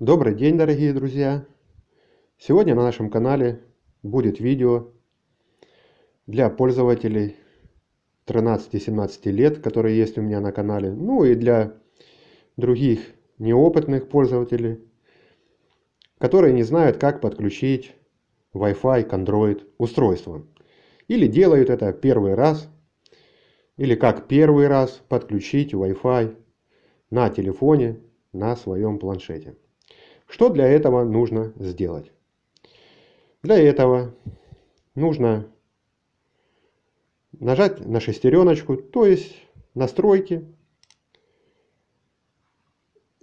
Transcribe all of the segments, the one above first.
Добрый день, дорогие друзья! Сегодня на нашем канале будет видео для пользователей 13-17 лет, которые есть у меня на канале, ну и для других неопытных пользователей, которые не знают, как подключить Wi-Fi к Android устройствам. Или делают это первый раз, или как первый раз подключить Wi-Fi на телефоне, на своем планшете. Что для этого нужно сделать? Для этого нужно нажать на шестереночку, то есть настройки.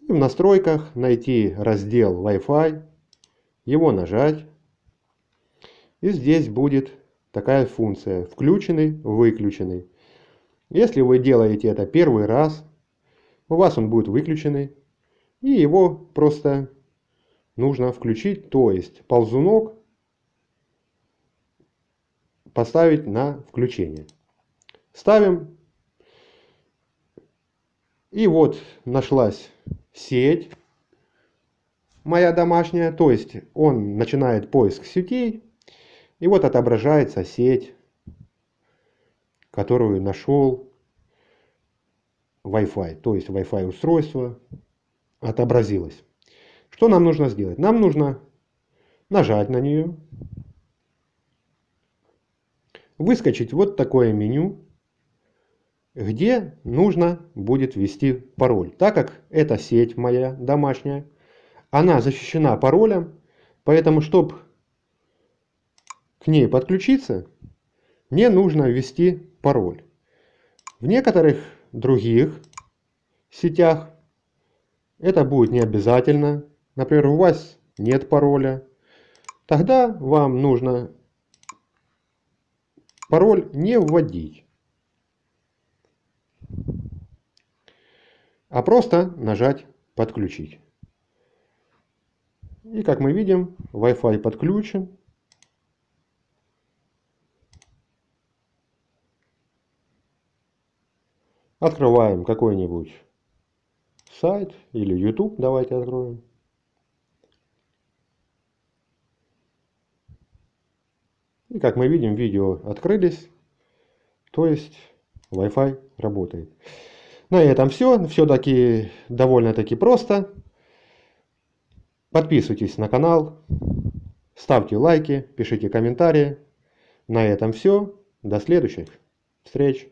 И в настройках найти раздел Wi-Fi, его нажать. И здесь будет такая функция «Включенный, выключенный». Если вы делаете это первый раз, у вас он будет выключенный, и его просто нужно включить, то есть ползунок поставить на включение. Ставим. И вот нашлась сеть моя домашняя, то есть он начинает поиск сетей, и вот отображается сеть, которую нашел Wi-Fi, то есть Wi-Fi устройство отобразилось. Что нам нужно сделать? Нам нужно нажать на нее, выскочить вот такое меню, где нужно будет ввести пароль. Так как эта сеть моя домашняя, она защищена паролем, поэтому, чтобы к ней подключиться, мне нужно ввести пароль. В некоторых других сетях это будет не обязательно, например, у вас нет пароля, тогда вам нужно пароль не вводить, а просто нажать «Подключить». И как мы видим, Wi-Fi подключен. Открываем какой-нибудь сайт или YouTube, давайте откроем. И как мы видим, видео открылись, то есть Wi-Fi работает. На ну, этом все. Все-таки довольно-таки просто. Подписывайтесь на канал, ставьте лайки, пишите комментарии. На этом все. До следующих встреч.